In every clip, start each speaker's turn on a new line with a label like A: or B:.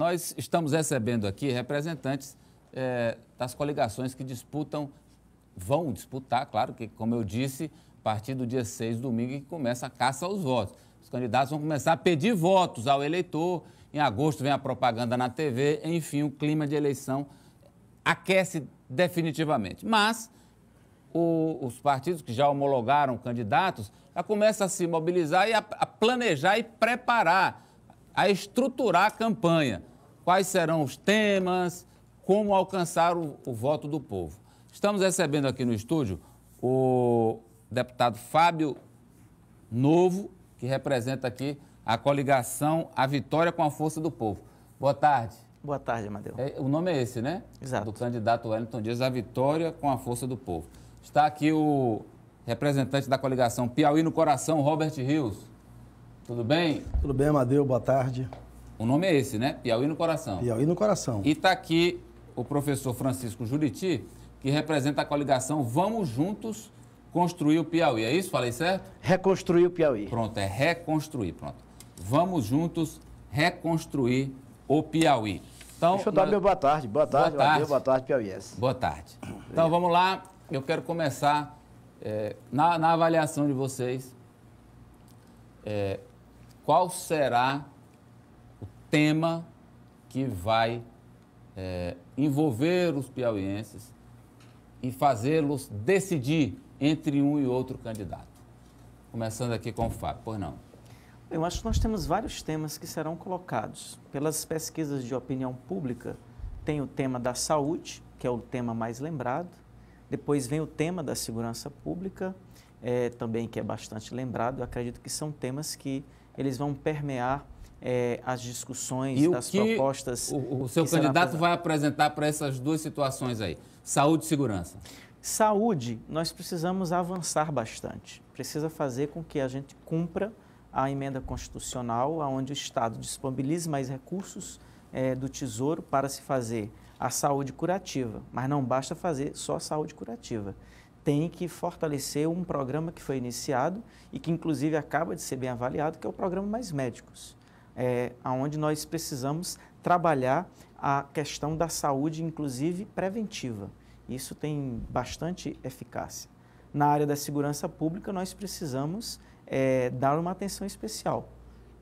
A: Nós estamos recebendo aqui representantes é, das coligações que disputam, vão disputar, claro que, como eu disse, a partir do dia 6, domingo, que começa a caça aos votos. Os candidatos vão começar a pedir votos ao eleitor. Em agosto vem a propaganda na TV, enfim, o clima de eleição aquece definitivamente. Mas o, os partidos que já homologaram candidatos já começam a se mobilizar e a, a planejar e preparar, a estruturar a campanha quais serão os temas, como alcançar o, o voto do povo. Estamos recebendo aqui no estúdio o deputado Fábio Novo, que representa aqui a coligação A Vitória com a Força do Povo. Boa tarde. Boa tarde, Amadeu. É, o nome é esse, né? Exato. Do candidato Wellington Dias, A Vitória com a Força do Povo. Está aqui o representante da coligação Piauí no Coração, Robert Rios. Tudo bem? Tudo bem, Amadeu. Boa tarde. O nome é esse, né? Piauí no Coração. Piauí no Coração. E está aqui o professor Francisco Juriti, que representa a coligação Vamos Juntos Construir o Piauí. É isso? Falei certo? Reconstruir o Piauí. Pronto, é reconstruir. Pronto. Vamos juntos reconstruir o Piauí. Então, Deixa eu dar nós... meu boa tarde. Boa tarde, boa tarde, boa
B: tarde Piauiense.
A: Boa tarde. Então vamos lá. Eu quero começar é, na, na, avaliação de vocês. É, qual será tema que vai é, envolver os piauienses e fazê-los decidir entre um e outro candidato. Começando aqui com o
C: Fábio, por não. Eu acho que nós temos vários temas que serão colocados. Pelas pesquisas de opinião pública, tem o tema da saúde, que é o tema mais lembrado. Depois vem o tema da segurança pública, é, também que é bastante lembrado. Eu acredito que são temas que eles vão permear é, as discussões e das propostas. O, o seu candidato vai apresentar para essas duas situações aí: saúde e segurança. Saúde, nós precisamos avançar bastante. Precisa fazer com que a gente cumpra a emenda constitucional, onde o Estado disponibilize mais recursos é, do Tesouro para se fazer a saúde curativa. Mas não basta fazer só a saúde curativa. Tem que fortalecer um programa que foi iniciado e que, inclusive, acaba de ser bem avaliado, que é o programa Mais Médicos é, onde nós precisamos trabalhar a questão da saúde, inclusive preventiva. Isso tem bastante eficácia. Na área da segurança pública, nós precisamos é, dar uma atenção especial.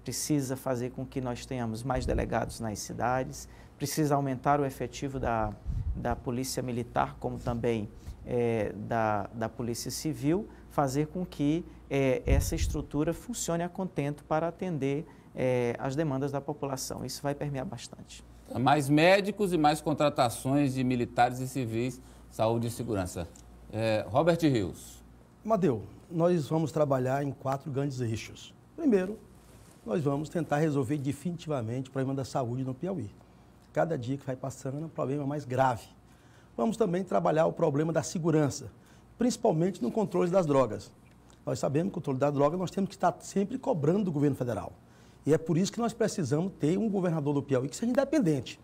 C: Precisa fazer com que nós tenhamos mais delegados nas cidades, precisa aumentar o efetivo da, da Polícia Militar, como também é, da, da Polícia Civil, fazer com que é, essa estrutura funcione a contento para atender é, as demandas da população. Isso vai permear bastante.
A: Mais médicos e mais contratações de militares e civis, saúde e segurança. É, Robert Rios.
D: Madeu, nós vamos trabalhar em quatro grandes eixos. Primeiro, nós vamos tentar resolver definitivamente o problema da saúde no Piauí. Cada dia que vai passando, é um problema mais grave. Vamos também trabalhar o problema da segurança, principalmente no controle das drogas. Nós sabemos que o controle da droga nós temos que estar sempre cobrando do governo federal. E é por isso que nós precisamos ter um governador do Piauí que seja independente,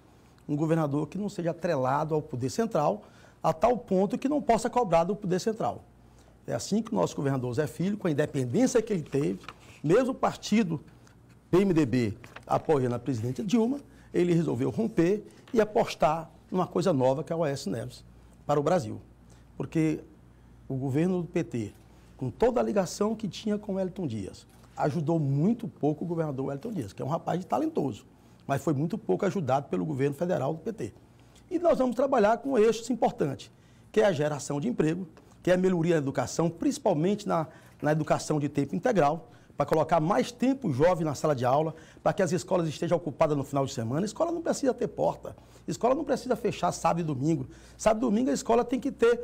D: um governador que não seja atrelado ao poder central, a tal ponto que não possa cobrar do poder central. É assim que o nosso governador Zé Filho, com a independência que ele teve, mesmo o partido PMDB apoiando a presidente Dilma, ele resolveu romper e apostar numa coisa nova que é o AS Neves para o Brasil. Porque o governo do PT, com toda a ligação que tinha com Wellington Dias, ajudou muito pouco o governador Wellington Dias, que é um rapaz talentoso, mas foi muito pouco ajudado pelo governo federal do PT. E nós vamos trabalhar com eixos importantes, que é a geração de emprego, que é a melhoria na educação, principalmente na, na educação de tempo integral, para colocar mais tempo jovem na sala de aula, para que as escolas estejam ocupadas no final de semana. A escola não precisa ter porta, a escola não precisa fechar sábado e domingo. Sábado e domingo a escola tem que ter,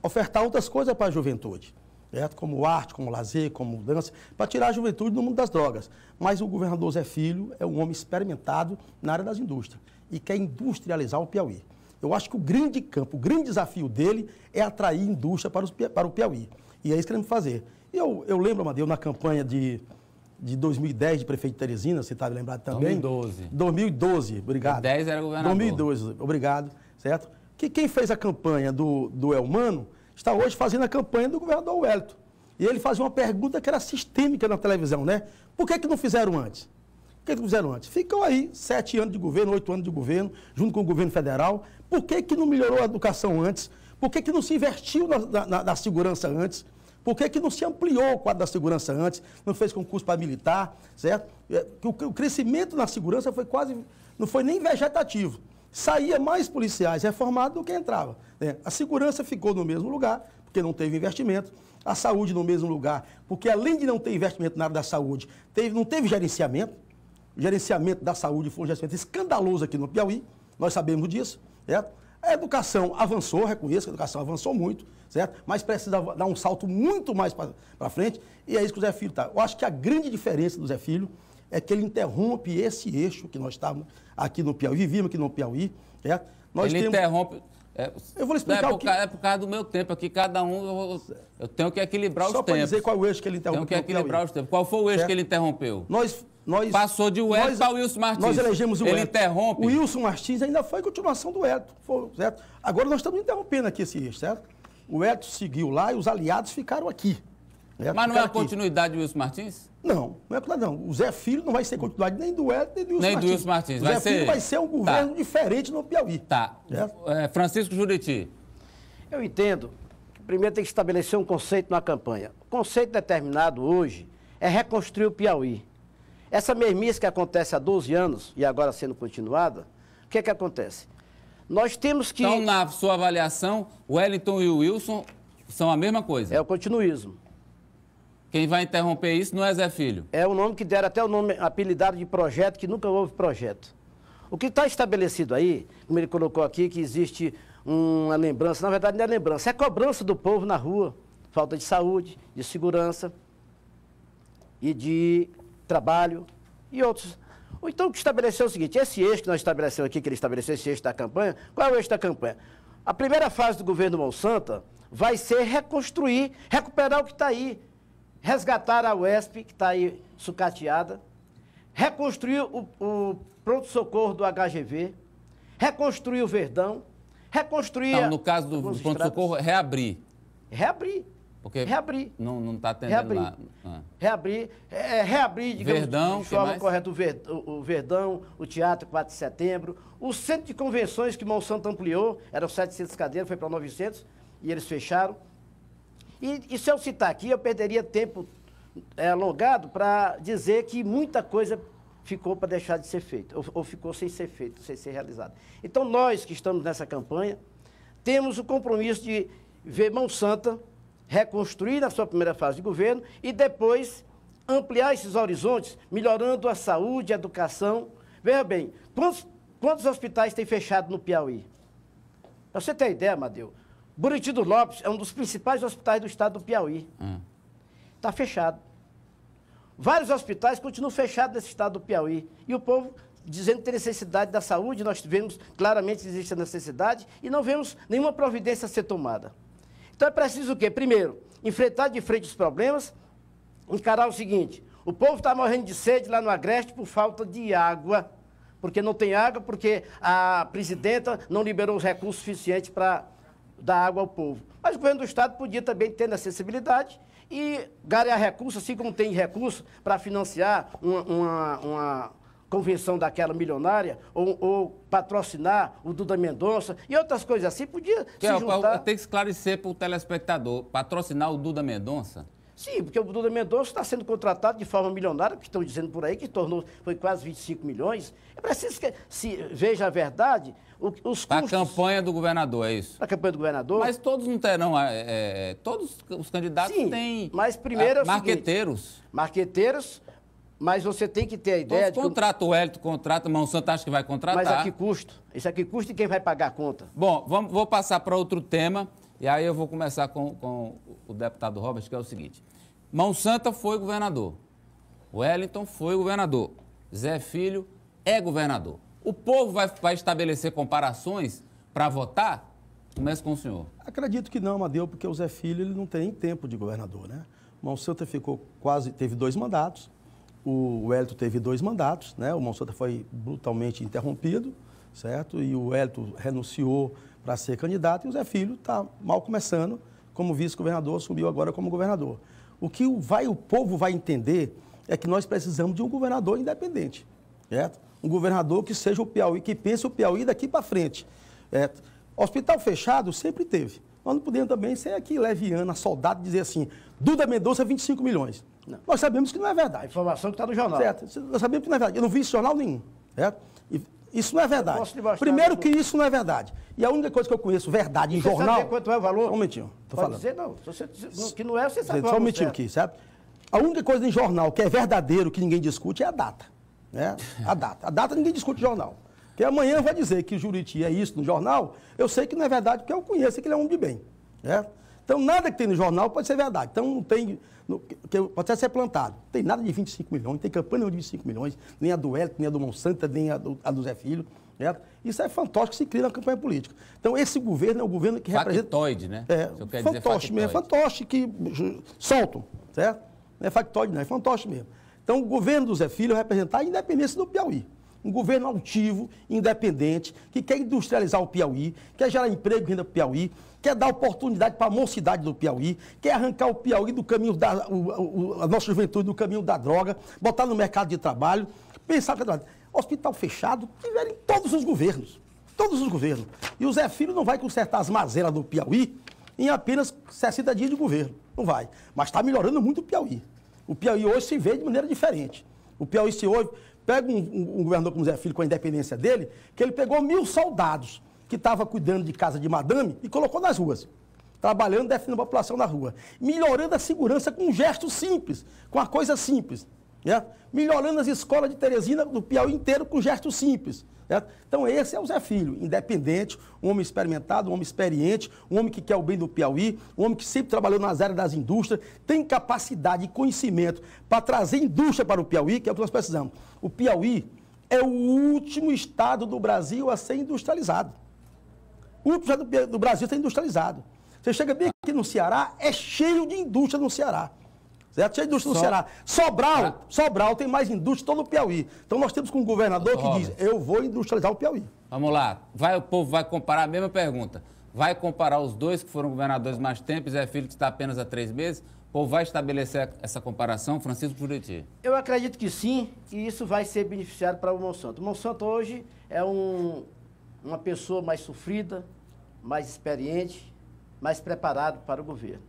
D: ofertar outras coisas para a juventude certo? como arte, como lazer, como dança, para tirar a juventude do mundo das drogas. Mas o governador Zé Filho é um homem experimentado na área das indústrias e quer industrializar o Piauí. Eu acho que o grande campo, o grande desafio dele é atrair indústria para, os, para o Piauí. E é isso que queremos fazer. Eu, eu lembro, Amadeu, na campanha de, de 2010 de prefeito de Teresina, você está lembrado também? 2012. 2012, obrigado. 2010 era governador. 2012, obrigado, certo? Que quem fez a campanha do, do Elmano está hoje fazendo a campanha do governador Wellington. E ele fazia uma pergunta que era sistêmica na televisão, né? Por que, que não fizeram antes? Por que, que não fizeram antes? Ficam aí sete anos de governo, oito anos de governo, junto com o governo federal. Por que, que não melhorou a educação antes? Por que, que não se investiu na, na, na segurança antes? Por que, que não se ampliou o quadro da segurança antes? Não fez concurso para militar, certo? É, o, o crescimento na segurança foi quase, não foi nem vegetativo saía mais policiais reformados do que entrava. Né? A segurança ficou no mesmo lugar, porque não teve investimento. A saúde no mesmo lugar, porque além de não ter investimento na área da saúde, teve, não teve gerenciamento. O gerenciamento da saúde foi um gerenciamento escandaloso aqui no Piauí, nós sabemos disso, certo? A educação avançou, reconheço que a educação avançou muito, certo? Mas precisa dar um salto muito mais para frente, e é isso que o Zé Filho está. Eu acho que a grande diferença do Zé Filho é que ele interrompe esse eixo que nós estávamos aqui no Piauí, vivíamos aqui no Piauí. É? Nós ele temos... interrompe.
A: É, eu vou explicar é por, que... é por causa do meu tempo aqui, cada um. Eu, eu tenho que equilibrar Só os tempos. Só para dizer qual é o eixo que ele interrompeu. Tenho que equilibrar os tempos. Qual foi o eixo que ele interrompeu? Nós, nós, Passou de Wellington nós, para Wilson Martins. Nós elegemos o Ele interrompe.
D: O Wilson Martins ainda foi continuação do foi certo? Agora nós estamos interrompendo aqui esse eixo, certo? O Eto seguiu lá e os aliados ficaram aqui. Certo? Né? Mas não é ficaram é a continuidade
A: aqui. do Wilson Martins?
D: Não, não é claro não. O Zé Filho não vai ser continuidade nem do Hélio, nem do Wilson nem Martins. Do Wilson Martins. O Zé Filho vai ser um tá. governo tá. diferente no Piauí. Tá. É? é, Francisco Juriti. Eu
B: entendo. que Primeiro tem que estabelecer um conceito na campanha. O conceito determinado hoje é reconstruir o Piauí. Essa mermice que acontece há 12 anos e agora sendo continuada, o que é que acontece? Nós temos
A: que... Então, na sua avaliação, o Wellington e o Wilson são a mesma coisa? É o continuismo. Quem vai interromper isso não é Zé Filho. É o nome que deram até o nome apelidado de projeto, que nunca houve projeto. O que
B: está estabelecido aí, como ele colocou aqui, que existe uma lembrança, na verdade não é lembrança, é cobrança do povo na rua, falta de saúde, de segurança e de trabalho e outros. Então, o que estabeleceu é o seguinte, esse eixo que nós estabelecemos aqui, que ele estabeleceu esse eixo da campanha, qual é o eixo da campanha? A primeira fase do governo Monsanto vai ser reconstruir, recuperar o que está aí, resgatar a UESP, que está aí sucateada, reconstruir o, o pronto-socorro do HGV, reconstruir o Verdão, reconstruir... Não, no caso do, pronto-socorro, reabrir. Reabrir. Porque reabrir. Não está atendendo reabrir. lá. Ah. Reabrir, é, é reabrir, digamos, Verdão, de forma correta, o, Ver, o, o, Verdão, o Teatro 4 de Setembro, o Centro de Convenções que Monsanto ampliou, eram 700 cadeiras, foi para 900, e eles fecharam. E, e se eu citar aqui, eu perderia tempo é, alongado para dizer que muita coisa ficou para deixar de ser feita, ou, ou ficou sem ser feito, sem ser realizada. Então, nós que estamos nessa campanha, temos o compromisso de ver Mão Santa reconstruir na sua primeira fase de governo e depois ampliar esses horizontes, melhorando a saúde, a educação. Veja bem, quantos, quantos hospitais tem fechado no Piauí? Para você ter ideia, Madeu, Buriti do Lopes é um dos principais hospitais do estado do Piauí. Está hum. Tá fechado. Vários hospitais continuam fechados nesse estado do Piauí. E o povo dizendo ter necessidade da saúde, nós vemos claramente que existe a necessidade e não vemos nenhuma providência ser tomada. Então é preciso o quê? Primeiro, enfrentar de frente os problemas, encarar o seguinte: o povo está morrendo de sede lá no Agreste por falta de água, porque não tem água, porque a presidenta não liberou os recursos suficientes para da água ao povo. Mas o governo do Estado podia também ter acessibilidade e ganhar recursos, assim como tem recursos para financiar uma, uma, uma, convenção daquela milionária, ou, ou, patrocinar o Duda Mendonça e outras coisas assim, podia que se é, juntar... Eu
A: tenho que esclarecer para o telespectador, patrocinar o Duda Mendonça...
B: Sim, porque o Duda Mendonça está sendo contratado de forma milionária, que estão dizendo por aí, que tornou, foi quase 25 milhões. É preciso que se
A: veja a verdade, o, os custos... A campanha do governador, é isso? A campanha do governador. Mas todos não terão, é, é, todos os candidatos Sim, têm... mas primeiro... É, ah, marqueteiros. Seguinte,
B: marqueteiros, mas você tem que ter a ideia... Todos de contrata,
A: o Hélito contrata, Mão acho que vai contratar. Mas a que custo? Isso a que custo e quem vai pagar a conta? Bom, vamos, vou passar para outro tema. E aí eu vou começar com, com o deputado Robert, que é o seguinte. Mão Santa foi governador. Wellington foi governador. Zé Filho é governador. O povo vai, vai estabelecer comparações para votar? Começa com o senhor.
D: Acredito que não, Madeu, porque o Zé Filho ele não tem tempo de governador, né? Monsanta ficou quase, teve dois mandatos, o Wellington teve dois mandatos, né? O Monsanta foi brutalmente interrompido, certo? E o Wellington renunciou para ser candidato, e o Zé Filho está mal começando como vice-governador, subiu agora como governador. O que o, vai, o povo vai entender é que nós precisamos de um governador independente, certo? Um governador que seja o Piauí, que pense o Piauí daqui para frente, certo? Hospital fechado sempre teve. Nós não podemos também ser aqui leviana, soldado, dizer assim, Duda Mendonça, 25 milhões. Não. Nós sabemos que não é verdade. A informação que está no jornal. Certo. Nós sabemos que não é verdade. Eu não vi esse jornal nenhum. Certo? E isso não é verdade. Primeiro que isso não é verdade. E a única coisa que eu conheço, verdade, em você jornal. Sabe quanto é o valor? Um minutinho, tô Pode falando. Dizer,
B: não. Você, que não é, você sabe. Só um é minutinho aqui,
D: certo? A única coisa em jornal que é verdadeiro, que ninguém discute, é a data. Né? A data. A data ninguém discute jornal. Porque amanhã vai dizer que o Juriti é isso no jornal, eu sei que não é verdade, porque eu conheço que ele é um homem de bem. Né? Então, nada que tem no jornal pode ser verdade. Então, não tem. que pode ser plantado. Não tem nada de 25 milhões, não tem campanha de 25 milhões, nem a do Hélio, nem a do Monsanto, nem a do, a do Zé Filho. Certo? Isso é fantoche que se cria na campanha política. Então, esse governo é o governo que factoide,
A: representa. Factoide, né? É, fantoche mesmo. É
D: fantoche que soltam, certo? Não é factoide, não, é fantoche mesmo. Então, o governo do Zé Filho é representar a independência do Piauí. Um governo altivo, independente, que quer industrializar o Piauí, quer gerar emprego e renda para o Piauí, quer dar oportunidade para a mocidade do Piauí, quer arrancar o Piauí do caminho da o, o, a nossa juventude do caminho da droga, botar no mercado de trabalho, pensar que é hospital fechado tiveram em todos os governos, todos os governos. E o Zé Filho não vai consertar as mazelas do Piauí em apenas 60 dias de governo, não vai. Mas está melhorando muito o Piauí. O Piauí hoje se vê de maneira diferente. O Piauí se ouve, Pega um, um, um governador como Zé Filho, com a independência dele, que ele pegou mil soldados que estavam cuidando de casa de madame e colocou nas ruas. Trabalhando, defendendo a população na rua. Melhorando a segurança com um gesto simples, com uma coisa simples. Né? Melhorando as escolas de Teresina do Piauí inteiro com gestos simples. Né? Então, esse é o Zé Filho, independente, um homem experimentado, um homem experiente, um homem que quer o bem do Piauí, um homem que sempre trabalhou nas áreas das indústrias, tem capacidade e conhecimento para trazer indústria para o Piauí, que é o que nós precisamos. O Piauí é o último estado do Brasil a ser industrializado. O último estado do Brasil a ser industrializado. Você chega bem aqui no Ceará, é cheio de indústria no Ceará. Certo? Cheia indústria Só... Ceará. Sobral, ah. Sobral tem mais indústria todo então, o Piauí. Então nós temos com um governador que Robert. diz, eu vou industrializar o Piauí.
A: Vamos lá. Vai, o povo vai comparar a mesma pergunta. Vai comparar os dois que foram governadores mais tempo, Zé Filho que está apenas há três meses? Ou vai estabelecer essa comparação, Francisco Juriti?
B: Eu acredito que sim, e isso vai ser beneficiado para o Monsanto. O Monsanto hoje é um, uma pessoa mais sofrida, mais experiente, mais preparado para o governo.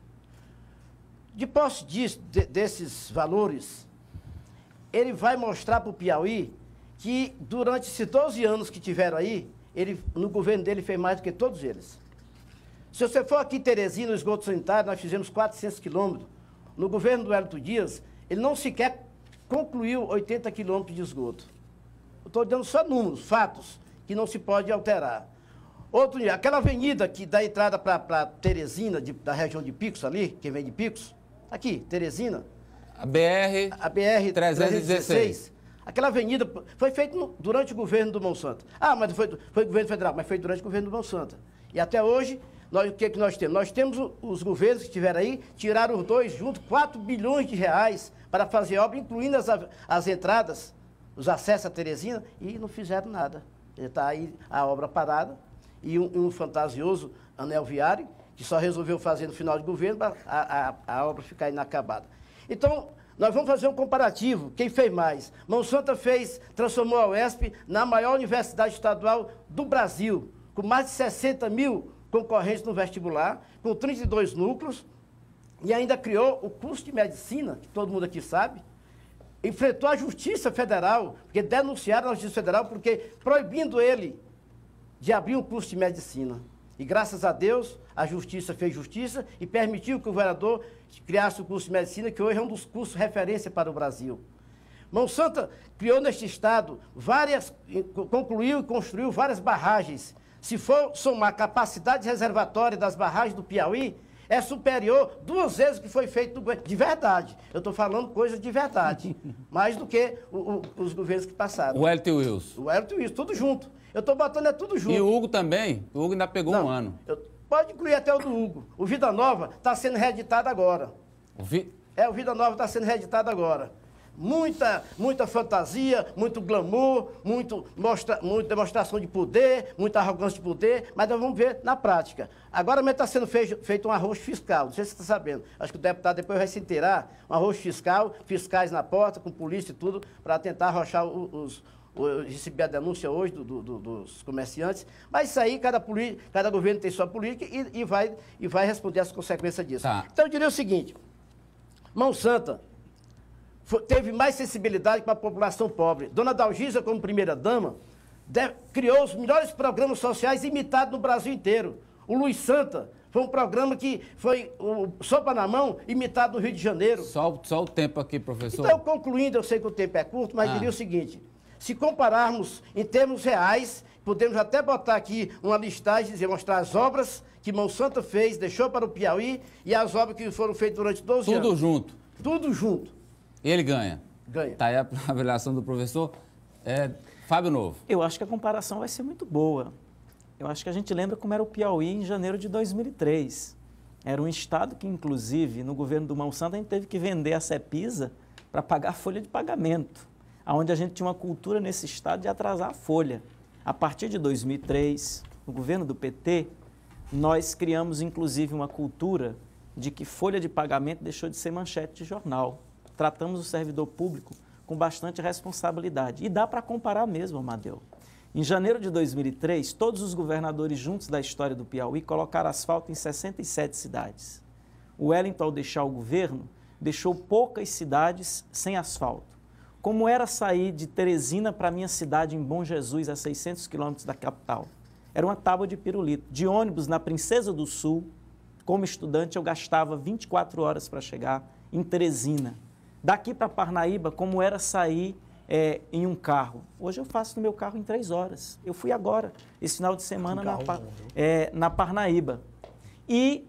B: De posse disso, de, desses valores, ele vai mostrar para o Piauí que durante esses 12 anos que tiveram aí, ele, no governo dele fez mais do que todos eles. Se você for aqui em Teresina, no esgoto sanitário, nós fizemos 400 quilômetros. No governo do Hélio Dias, ele não sequer concluiu 80 quilômetros de esgoto. Estou dando só números, fatos, que não se pode alterar. Outro dia, aquela avenida que dá entrada para Teresina, de, da região de Picos ali, que vem de Picos, Tá aqui, Teresina. A BR. A BR 316. Aquela avenida foi feita durante o governo do Monsanto. Ah, mas foi, foi governo federal, mas foi durante o governo do Monsanto. E até hoje, nós, o que, é que nós temos? Nós temos os governos que estiveram aí, tiraram os dois juntos, 4 bilhões de reais para fazer obra, incluindo as, as entradas, os acessos a Teresina, e não fizeram nada. Está aí a obra parada e um, um fantasioso anel viário que só resolveu fazer no final de governo para a, a, a obra ficar inacabada. Então, nós vamos fazer um comparativo. Quem fez mais? Mão Santa fez, transformou a UESP na maior universidade estadual do Brasil, com mais de 60 mil concorrentes no vestibular, com 32 núcleos, e ainda criou o curso de medicina, que todo mundo aqui sabe. Enfrentou a Justiça Federal, porque denunciaram a Justiça Federal, porque proibindo ele de abrir um curso de medicina. E graças a Deus, a Justiça fez justiça e permitiu que o vereador criasse o curso de medicina, que hoje é um dos cursos referência para o Brasil. Mão Santa criou neste estado várias, concluiu e construiu várias barragens. Se for somar a capacidade reservatória das barragens do Piauí, é superior duas vezes o que foi feito no governo. De verdade. Eu estou falando coisas de verdade. mais do que o, o, os governos que passaram. O Hélio Wilson. O Hélio Wilson, tudo junto. Eu estou botando é tudo junto. E o Hugo
A: também. O Hugo ainda pegou Não, um ano. Eu,
B: Pode incluir até o do Hugo. O Vida Nova está sendo reeditado agora. O vi... É, o Vida Nova está sendo reeditado agora. Muita, muita fantasia, muito glamour, muito mostra, muita demonstração de poder, muita arrogância de poder, mas nós vamos ver na prática. Agora mesmo está sendo feito, feito um arroz fiscal, não sei se você está sabendo. Acho que o deputado depois vai se inteirar. Um arroz fiscal, fiscais na porta, com polícia e tudo, para tentar arrochar os, os eu recebi a denúncia hoje do, do, do, dos comerciantes, mas isso aí cada, cada governo tem sua política e, e, vai, e vai responder as consequências disso. Tá. Então eu diria o seguinte: Mão Santa foi, teve mais sensibilidade para a população pobre. Dona Dalgisa, como primeira-dama, criou os melhores programas sociais imitados no Brasil inteiro. O Luiz Santa, foi um programa que foi o Sopa na Mão, imitado no Rio de Janeiro. Só,
A: só o tempo aqui, professor. Então,
B: concluindo, eu sei que o tempo é curto, mas ah. diria o seguinte: se compararmos em termos reais, podemos até botar aqui uma listagem, e mostrar as obras que Mão Santa fez, deixou para o Piauí e as obras que foram feitas durante 12 Tudo anos. Tudo junto. Tudo junto.
A: Ele ganha.
C: Ganha. Está aí a avaliação do professor. É, Fábio Novo. Eu acho que a comparação vai ser muito boa. Eu acho que a gente lembra como era o Piauí em janeiro de 2003. Era um estado que, inclusive, no governo do Mão Santa, a gente teve que vender a Cepisa para pagar a folha de pagamento onde a gente tinha uma cultura nesse estado de atrasar a folha. A partir de 2003, no governo do PT, nós criamos inclusive uma cultura de que folha de pagamento deixou de ser manchete de jornal. Tratamos o servidor público com bastante responsabilidade. E dá para comparar mesmo, Amadeu. Em janeiro de 2003, todos os governadores juntos da história do Piauí colocaram asfalto em 67 cidades. O Wellington, ao deixar o governo, deixou poucas cidades sem asfalto. Como era sair de Teresina para minha cidade em Bom Jesus, a 600 quilômetros da capital? Era uma tábua de pirulito. De ônibus na Princesa do Sul, como estudante, eu gastava 24 horas para chegar em Teresina. Daqui para Parnaíba, como era sair é, em um carro? Hoje eu faço no meu carro em três horas. Eu fui agora, esse final de semana, na, é, na Parnaíba. E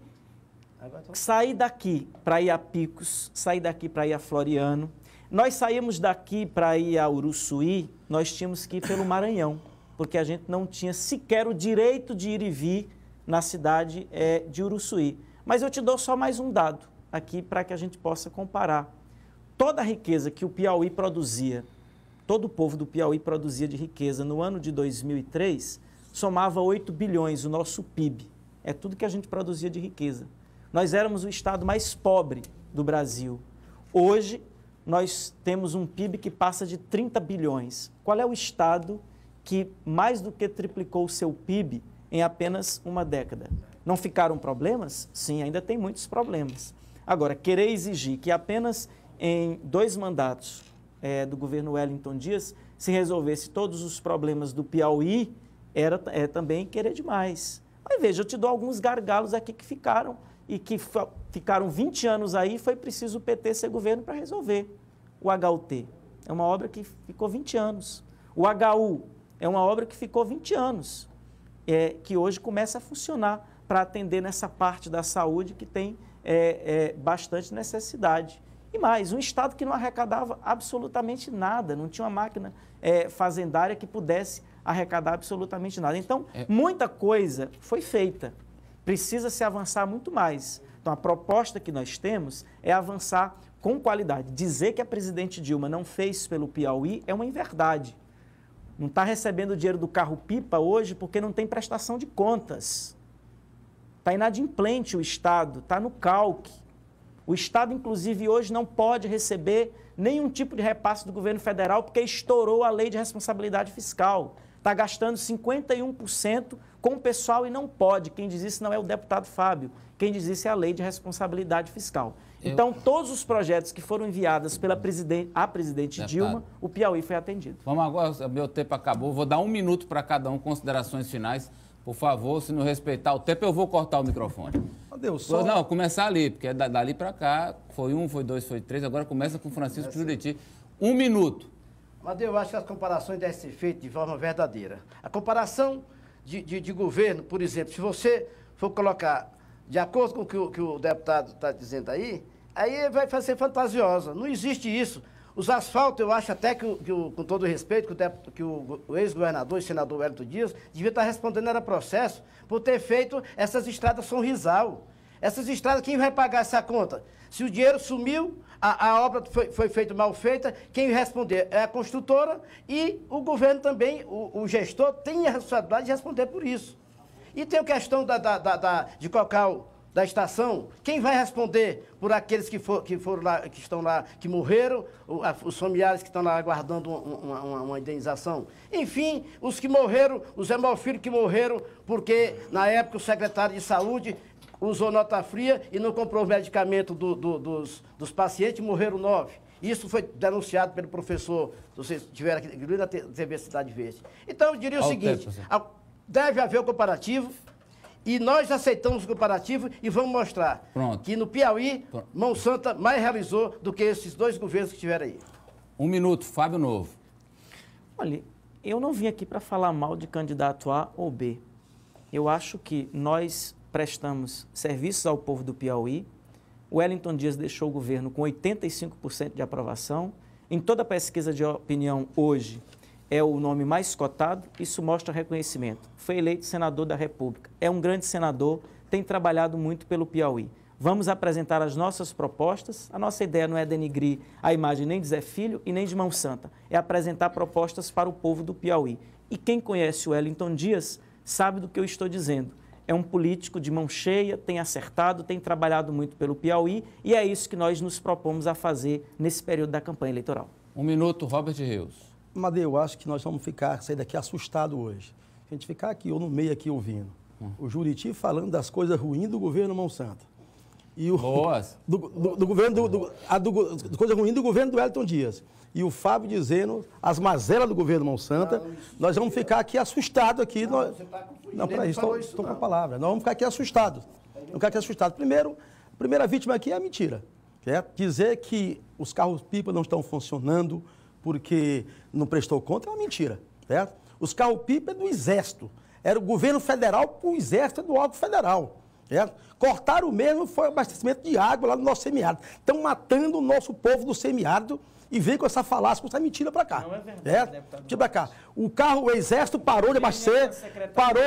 C: sair daqui para ir a Picos, sair daqui para ir a Floriano, nós saímos daqui para ir a Uruçuí, nós tínhamos que ir pelo Maranhão, porque a gente não tinha sequer o direito de ir e vir na cidade é, de Uruçuí. Mas eu te dou só mais um dado aqui para que a gente possa comparar. Toda a riqueza que o Piauí produzia, todo o povo do Piauí produzia de riqueza no ano de 2003, somava 8 bilhões, o nosso PIB. É tudo que a gente produzia de riqueza. Nós éramos o estado mais pobre do Brasil. Hoje, nós temos um PIB que passa de 30 bilhões. Qual é o estado que mais do que triplicou o seu PIB em apenas uma década? Não ficaram problemas? Sim, ainda tem muitos problemas. Agora, querer exigir que apenas em dois mandatos é, do governo Wellington Dias se resolvesse todos os problemas do Piauí era é, também querer demais. Mas veja, eu te dou alguns gargalos aqui que ficaram e que ficaram 20 anos aí, foi preciso o PT ser governo para resolver o HUT. É uma obra que ficou 20 anos. O HU é uma obra que ficou 20 anos, é, que hoje começa a funcionar para atender nessa parte da saúde que tem é, é, bastante necessidade. E mais, um Estado que não arrecadava absolutamente nada, não tinha uma máquina é, fazendária que pudesse arrecadar absolutamente nada. Então, é. muita coisa foi feita. Precisa se avançar muito mais. Então, a proposta que nós temos é avançar com qualidade. Dizer que a presidente Dilma não fez pelo Piauí é uma inverdade. Não está recebendo o dinheiro do carro-pipa hoje porque não tem prestação de contas. Está inadimplente o Estado, está no calque. O Estado, inclusive, hoje não pode receber nenhum tipo de repasse do governo federal porque estourou a lei de responsabilidade fiscal. Está gastando 51% com o pessoal e não pode. Quem diz isso não é o deputado Fábio. Quem diz isso é a lei de responsabilidade fiscal. Eu... Então, todos os projetos que foram enviados pela presidente, a presidente Deputado. Dilma, o Piauí foi atendido. Vamos agora, meu tempo acabou, vou dar um minuto para cada um,
A: considerações finais. Por favor, se não respeitar o tempo, eu vou cortar o microfone. Adeus, só... Não, começar ali, porque é dali para cá, foi um, foi dois, foi três, agora começa com Francisco Juriti. Um minuto.
B: Mas eu acho que as comparações devem ser feitas de forma verdadeira. A comparação de, de, de governo, por exemplo, se você for colocar de acordo com o que o, que o deputado está dizendo aí, aí vai ser fantasiosa. Não existe isso. Os asfaltos, eu acho até que, que o, com todo respeito, que o, que o, o ex-governador e senador Wellington Dias devia estar tá respondendo era processo por ter feito essas estradas sonrisal. Essas estradas, quem vai pagar essa conta? Se o dinheiro sumiu, a, a obra foi, foi feita mal feita, quem responder é a construtora e o governo também, o, o gestor, tem a responsabilidade de responder por isso. E tem a questão da, da, da, da de Cocal, da estação, quem vai responder por aqueles que, for, que foram lá, que estão lá, que morreram, os familiares que estão lá aguardando uma, uma, uma indenização? Enfim, os que morreram, os hemofílicos que morreram, porque na época o secretário de saúde usou nota fria e não comprou o medicamento do, do, dos, dos pacientes, morreram nove. Isso foi denunciado pelo professor, se vocês tiveram aqui, na TV Cidade Verde. Então, eu diria o Ao seguinte... Tempo, deve haver o comparativo. E nós aceitamos o comparativo e vamos mostrar Pronto. que no Piauí, Pronto. Mão Santa mais realizou do que esses dois governos que tiveram aí.
C: Um minuto, Fábio Novo. Olha, eu não vim aqui para falar mal de candidato A ou B. Eu acho que nós prestamos serviços ao povo do Piauí. O Wellington Dias deixou o governo com 85% de aprovação. Em toda pesquisa de opinião hoje, é o nome mais cotado, isso mostra reconhecimento. Foi eleito senador da República, é um grande senador, tem trabalhado muito pelo Piauí. Vamos apresentar as nossas propostas. A nossa ideia não é denigrir a imagem nem de Zé Filho e nem de Mão Santa, é apresentar propostas para o povo do Piauí. E quem conhece o Wellington Dias sabe do que eu estou dizendo. É um político de mão cheia, tem acertado, tem trabalhado muito pelo Piauí e é isso que nós nos propomos a fazer nesse período da campanha eleitoral. Um minuto, Robert Rios.
D: Madei, eu acho que nós vamos ficar, sair daqui assustado hoje. A gente ficar aqui, ou no meio aqui ouvindo. Hum. O Juriti falando das coisas ruins do governo Monsanto. E o, Boas. Do, do, do governo, do, do, a do, coisa ruim do governo do Elton Dias. E o Fábio dizendo as mazelas do governo Monsanto. Não, nós vamos é- ficar aqui assustados aqui. Não, nós... Tá
C: não para isso, estou,
D: estou com a palavra. Nós vamos ficar aqui assustados. Vamos ficar aqui assustados. Primeiro, a primeira vítima aqui é a mentira. É dizer que os carros-pipa não estão funcionando, porque não prestou conta, é uma mentira. Certo? Os carro-pipa é do Exército. Era o governo federal para o Exército do alto federal. Certo? Cortaram o mesmo, foi abastecimento de água lá no nosso semiárido. Estão matando o nosso povo do semiárido e vem com essa falácia, com essa mentira para cá. Não é verdade, é? Tira para cá. O carro, o exército parou de é é abastecer, parou,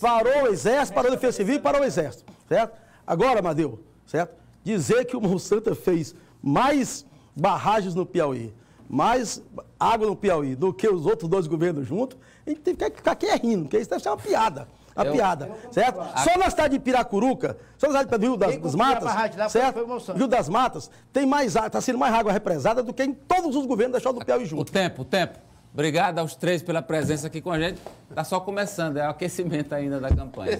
D: parou o exército, parou a defesa civil e parou o exército, certo? Agora, Amadeu, certo? Dizer que o Monsanto fez mais barragens no Piauí, mais água no Piauí do que os outros dois governos juntos, a gente tem que ficar aqui é rindo, porque isso deve ser uma piada. É, a piada, certo? Só na cidade de Piracuruca, só na cidade do Rio das, das Matas, certo? Rio das Matas, tem mais água, está sendo mais água represada do que em todos os governos da Estado do Piauí junto. O tempo, o
A: tempo. Obrigado aos três pela presença aqui com a gente. Está só começando, é o aquecimento ainda da campanha.